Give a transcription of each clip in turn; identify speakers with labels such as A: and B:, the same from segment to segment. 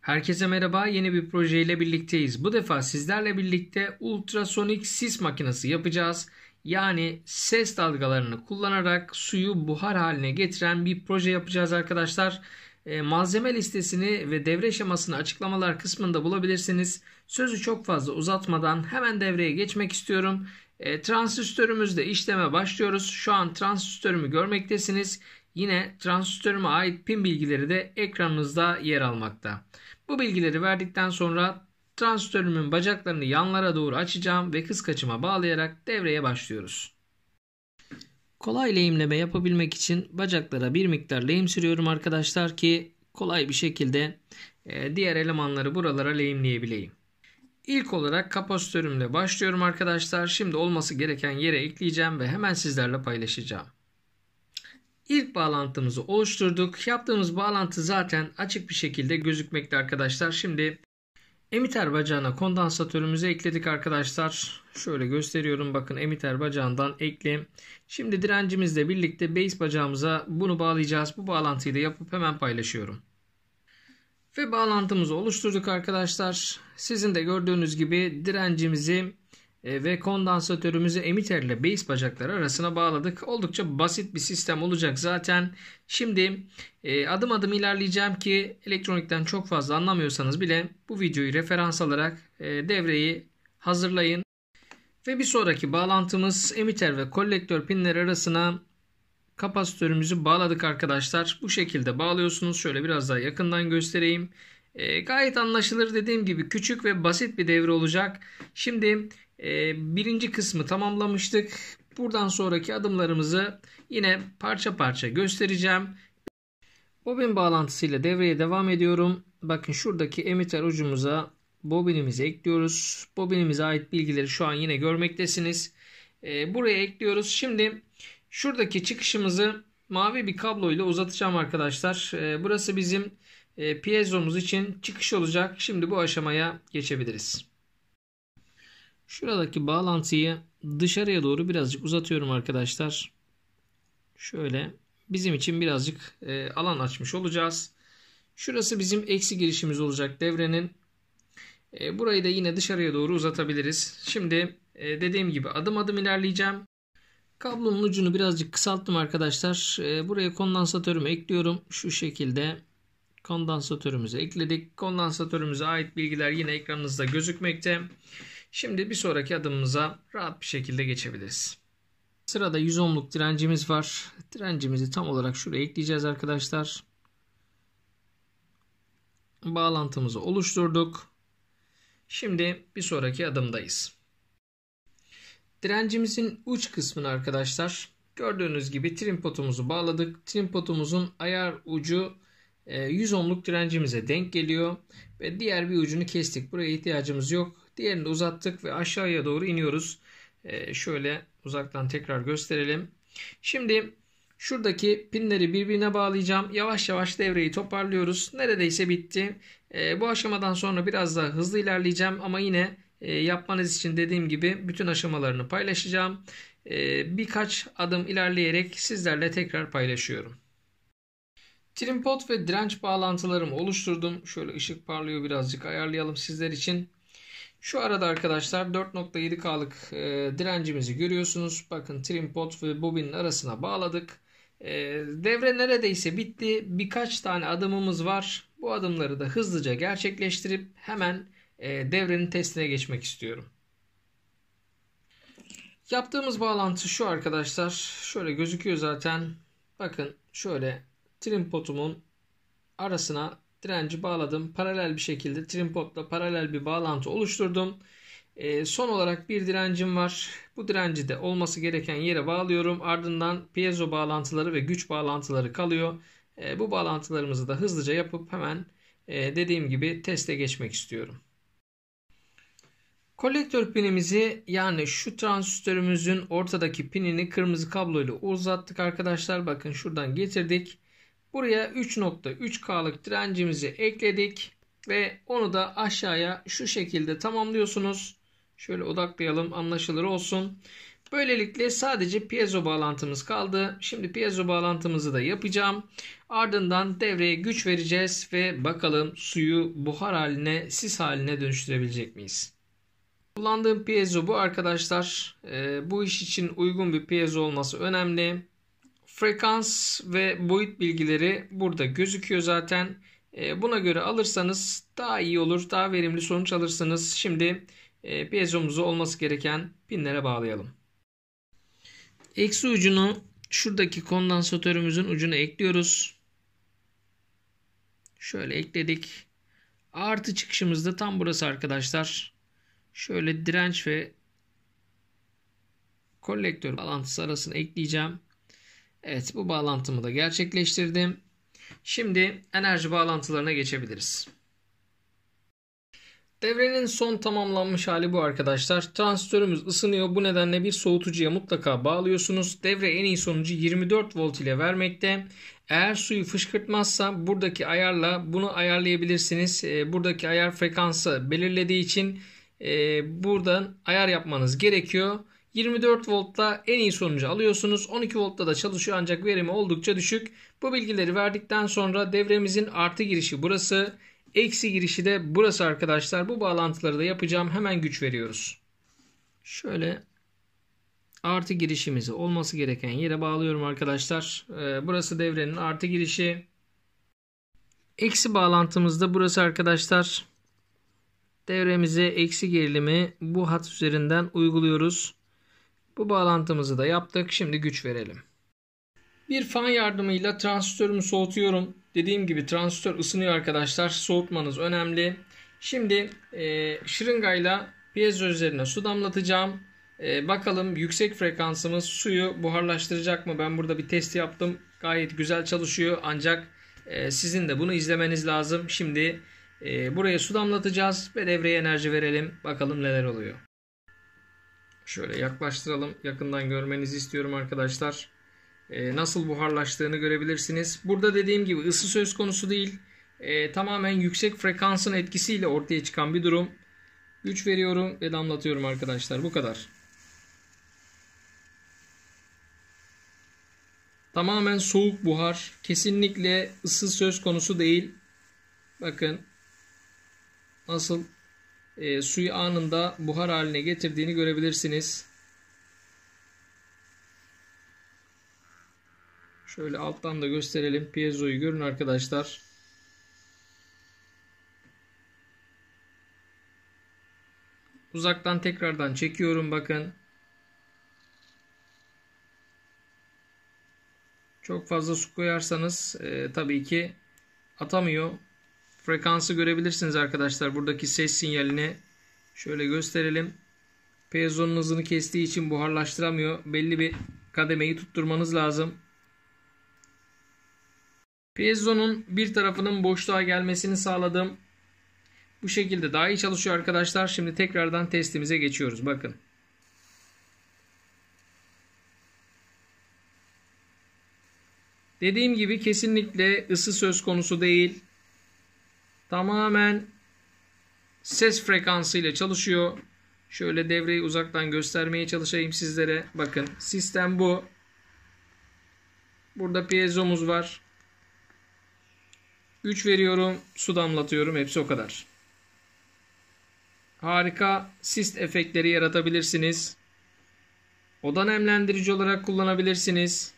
A: Herkese merhaba. Yeni bir projeyle birlikteyiz. Bu defa sizlerle birlikte ultrasonik sis makinesi yapacağız. Yani ses dalgalarını kullanarak suyu buhar haline getiren bir proje yapacağız arkadaşlar. E, malzeme listesini ve devre şemasını açıklamalar kısmında bulabilirsiniz. Sözü çok fazla uzatmadan hemen devreye geçmek istiyorum. E, transistörümüzde işleme başlıyoruz. Şu an transistörümü görmektesiniz. Yine transistörüme ait pin bilgileri de ekranınızda yer almakta. Bu bilgileri verdikten sonra transistörümün bacaklarını yanlara doğru açacağım ve kıskaçıma bağlayarak devreye başlıyoruz. Kolay lehimleme yapabilmek için bacaklara bir miktar lehim sürüyorum arkadaşlar ki kolay bir şekilde e, diğer elemanları buralara lehimleyebileyim. İlk olarak kapasitörümle başlıyorum arkadaşlar. Şimdi olması gereken yere ekleyeceğim ve hemen sizlerle paylaşacağım. İlk bağlantımızı oluşturduk. Yaptığımız bağlantı zaten açık bir şekilde gözükmekte arkadaşlar. Şimdi Emiter bacağına kondansatörümüzü ekledik arkadaşlar. Şöyle gösteriyorum bakın emiter bacağından ekle. Şimdi direncimizle birlikte base bacağımıza bunu bağlayacağız. Bu bağlantıyı da yapıp hemen paylaşıyorum. Ve bağlantımızı oluşturduk arkadaşlar. Sizin de gördüğünüz gibi direncimizi e, ve kondansatörümüzü emiter ile base bacakları arasına bağladık. Oldukça basit bir sistem olacak zaten. Şimdi e, adım adım ilerleyeceğim ki elektronikten çok fazla anlamıyorsanız bile bu videoyu referans alarak e, devreyi hazırlayın. Ve bir sonraki bağlantımız emiter ve kolektör pinleri arasına kapasitörümüzü bağladık arkadaşlar. Bu şekilde bağlıyorsunuz. Şöyle biraz daha yakından göstereyim. E, gayet anlaşılır dediğim gibi küçük ve basit bir devre olacak. Şimdi ee, birinci kısmı tamamlamıştık. Buradan sonraki adımlarımızı yine parça parça göstereceğim. Bobin bağlantısıyla devreye devam ediyorum. Bakın şuradaki emitter ucumuza bobinimizi ekliyoruz. Bobinimize ait bilgileri şu an yine görmektesiniz. Ee, buraya ekliyoruz. Şimdi şuradaki çıkışımızı mavi bir kablo ile uzatacağım arkadaşlar. Ee, burası bizim e, piezo'muz için çıkış olacak. Şimdi bu aşamaya geçebiliriz. Şuradaki bağlantıyı dışarıya doğru birazcık uzatıyorum arkadaşlar. Şöyle bizim için birazcık e, alan açmış olacağız. Şurası bizim eksi girişimiz olacak devrenin. E, burayı da yine dışarıya doğru uzatabiliriz. Şimdi e, dediğim gibi adım adım ilerleyeceğim. Kablonun ucunu birazcık kısalttım arkadaşlar. E, buraya kondansatörümü ekliyorum. Şu şekilde kondansatörümüzü ekledik. Kondansatörümüze ait bilgiler yine ekranınızda gözükmekte. Şimdi bir sonraki adımımıza rahat bir şekilde geçebiliriz. Sırada 100 ohmluk direncimiz var. Direncimizi tam olarak şuraya ekleyeceğiz arkadaşlar. Bağlantımızı oluşturduk. Şimdi bir sonraki adımdayız. Direncimizin uç kısmını arkadaşlar gördüğünüz gibi trim potumuzu bağladık. Trim potumuzun ayar ucu 100 e, ohmluk direncimize denk geliyor ve diğer bir ucunu kestik. Buraya ihtiyacımız yok. Diğerini de uzattık ve aşağıya doğru iniyoruz. Ee, şöyle uzaktan tekrar gösterelim. Şimdi şuradaki pinleri birbirine bağlayacağım. Yavaş yavaş devreyi toparlıyoruz. Neredeyse bitti. Ee, bu aşamadan sonra biraz daha hızlı ilerleyeceğim ama yine e, yapmanız için dediğim gibi bütün aşamalarını paylaşacağım. Ee, birkaç adım ilerleyerek sizlerle tekrar paylaşıyorum. Trimpod ve direnç bağlantılarımı oluşturdum. Şöyle ışık parlıyor birazcık ayarlayalım sizler için. Şu arada arkadaşlar 4.7K'lık e, direncimizi görüyorsunuz. Bakın trim pot ve bobinin arasına bağladık. E, devre neredeyse bitti. Birkaç tane adımımız var. Bu adımları da hızlıca gerçekleştirip hemen e, devrenin testine geçmek istiyorum. Yaptığımız bağlantı şu arkadaşlar. Şöyle gözüküyor zaten. Bakın şöyle trim potumun arasına direnci bağladım. Paralel bir şekilde trimpotla paralel bir bağlantı oluşturdum. E, son olarak bir direncim var. Bu direnci de olması gereken yere bağlıyorum. Ardından piezo bağlantıları ve güç bağlantıları kalıyor. E, bu bağlantılarımızı da hızlıca yapıp hemen e, dediğim gibi teste geçmek istiyorum. Kolektör pinimizi yani şu transistörümüzün ortadaki pinini kırmızı kabloyla uzattık arkadaşlar. Bakın şuradan getirdik. Buraya 3.3K'lık direncimizi ekledik ve onu da aşağıya şu şekilde tamamlıyorsunuz. Şöyle odaklayalım anlaşılır olsun. Böylelikle sadece piezo bağlantımız kaldı. Şimdi piezo bağlantımızı da yapacağım. Ardından devreye güç vereceğiz ve bakalım suyu buhar haline, sis haline dönüştürebilecek miyiz? Kullandığım piezo bu arkadaşlar. E, bu iş için uygun bir piezo olması önemli. Frekans ve boyut bilgileri burada gözüküyor zaten. E, buna göre alırsanız daha iyi olur, daha verimli sonuç alırsınız. Şimdi e, piezomuzu olması gereken pinlere bağlayalım. Eksi ucunu şuradaki kondansatörümüzün ucuna ekliyoruz. Şöyle ekledik. Artı çıkışımız da tam burası arkadaşlar. Şöyle direnç ve kolektör bağlantısı arasını ekleyeceğim. Evet bu bağlantımı da gerçekleştirdim. Şimdi enerji bağlantılarına geçebiliriz. Devrenin son tamamlanmış hali bu arkadaşlar. Transistörümüz ısınıyor. Bu nedenle bir soğutucuya mutlaka bağlıyorsunuz. Devre en iyi sonucu 24 volt ile vermekte. Eğer suyu fışkırtmazsa buradaki ayarla bunu ayarlayabilirsiniz. Ee, buradaki ayar frekansı belirlediği için ee, buradan ayar yapmanız gerekiyor. 24 voltta en iyi sonucu alıyorsunuz. 12 voltta da çalışıyor ancak verimi oldukça düşük. Bu bilgileri verdikten sonra devremizin artı girişi burası. Eksi girişi de burası arkadaşlar. Bu bağlantıları da yapacağım. Hemen güç veriyoruz. Şöyle artı girişimizi olması gereken yere bağlıyorum arkadaşlar. Ee, burası devrenin artı girişi. Eksi bağlantımız da burası arkadaşlar. Devremize eksi gerilimi bu hat üzerinden uyguluyoruz. Bu bağlantımızı da yaptık. Şimdi güç verelim. Bir fan yardımıyla transistörümü soğutuyorum. Dediğim gibi transistör ısınıyor arkadaşlar. Soğutmanız önemli. Şimdi e, şırıngayla piezo üzerine su damlatacağım. E, bakalım yüksek frekansımız suyu buharlaştıracak mı? Ben burada bir test yaptım. Gayet güzel çalışıyor. Ancak e, sizin de bunu izlemeniz lazım. Şimdi e, buraya su damlatacağız ve devreye enerji verelim. Bakalım neler oluyor. Şöyle yaklaştıralım. Yakından görmenizi istiyorum arkadaşlar. E, nasıl buharlaştığını görebilirsiniz. Burada dediğim gibi ısı söz konusu değil. E, tamamen yüksek frekansın etkisiyle ortaya çıkan bir durum. Güç veriyorum ve damlatıyorum arkadaşlar. Bu kadar. Tamamen soğuk buhar. Kesinlikle ısı söz konusu değil. Bakın nasıl e, suyu anında buhar haline getirdiğini görebilirsiniz. Şöyle alttan da gösterelim. Piezoyu görün arkadaşlar. Uzaktan tekrardan çekiyorum bakın. Çok fazla su koyarsanız e, tabii ki atamıyor. Frekansı görebilirsiniz arkadaşlar. Buradaki ses sinyalini şöyle gösterelim. Piezo'nun hızını kestiği için buharlaştıramıyor. Belli bir kademeyi tutturmanız lazım. Piezo'nun bir tarafının boşluğa gelmesini sağladım. Bu şekilde daha iyi çalışıyor arkadaşlar. Şimdi tekrardan testimize geçiyoruz. Bakın. Dediğim gibi kesinlikle ısı söz konusu değil. Tamamen ses frekansı ile çalışıyor. Şöyle devreyi uzaktan göstermeye çalışayım sizlere. Bakın sistem bu. Burada piezomuz var. 3 veriyorum. Su damlatıyorum. Hepsi o kadar. Harika sist efektleri yaratabilirsiniz. Oda nemlendirici olarak kullanabilirsiniz.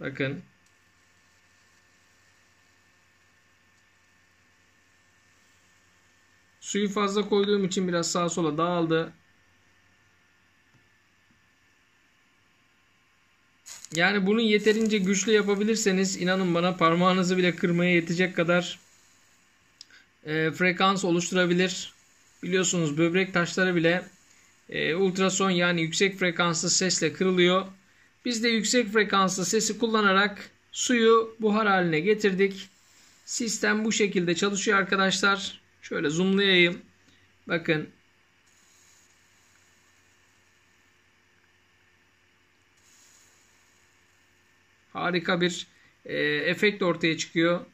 A: Bakın. Suyu fazla koyduğum için biraz sağa sola dağıldı. Yani bunu yeterince güçlü yapabilirseniz inanın bana parmağınızı bile kırmaya yetecek kadar e, frekans oluşturabilir. Biliyorsunuz böbrek taşları bile e, ultrason yani yüksek frekanslı sesle kırılıyor. Biz de yüksek frekanslı sesi kullanarak suyu buhar haline getirdik. Sistem bu şekilde çalışıyor arkadaşlar. Şöyle zoomlayayım. Bakın. Harika bir e, efekt ortaya çıkıyor.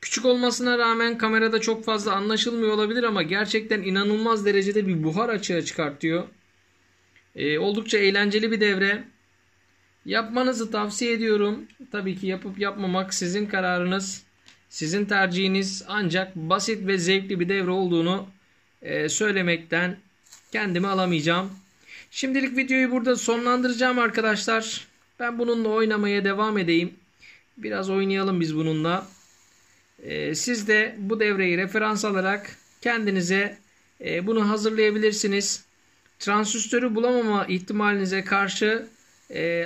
A: Küçük olmasına rağmen kamerada çok fazla anlaşılmıyor olabilir ama gerçekten inanılmaz derecede bir buhar açığa çıkartıyor. E, oldukça eğlenceli bir devre. Yapmanızı tavsiye ediyorum. Tabii ki yapıp yapmamak sizin kararınız. Sizin tercihiniz ancak basit ve zevkli bir devre olduğunu e, söylemekten kendimi alamayacağım. Şimdilik videoyu burada sonlandıracağım arkadaşlar. Ben bununla oynamaya devam edeyim. Biraz oynayalım biz bununla. E, siz de bu devreyi referans alarak kendinize e, bunu hazırlayabilirsiniz. Transistörü bulamama ihtimalinize karşı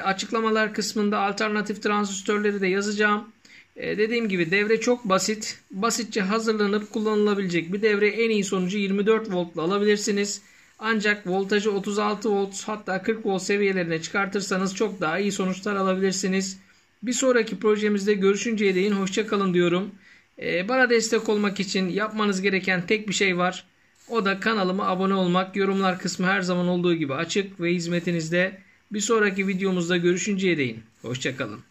A: açıklamalar kısmında alternatif transistörleri de yazacağım. E, dediğim gibi devre çok basit. Basitçe hazırlanıp kullanılabilecek bir devre. En iyi sonucu 24 voltla alabilirsiniz. Ancak voltajı 36 volt hatta 40 volt seviyelerine çıkartırsanız çok daha iyi sonuçlar alabilirsiniz. Bir sonraki projemizde görüşünceye değin hoşçakalın diyorum. E, bana destek olmak için yapmanız gereken tek bir şey var. O da kanalıma abone olmak. Yorumlar kısmı her zaman olduğu gibi açık ve hizmetinizde. Bir sonraki videomuzda görüşünceye değin. Hoşçakalın.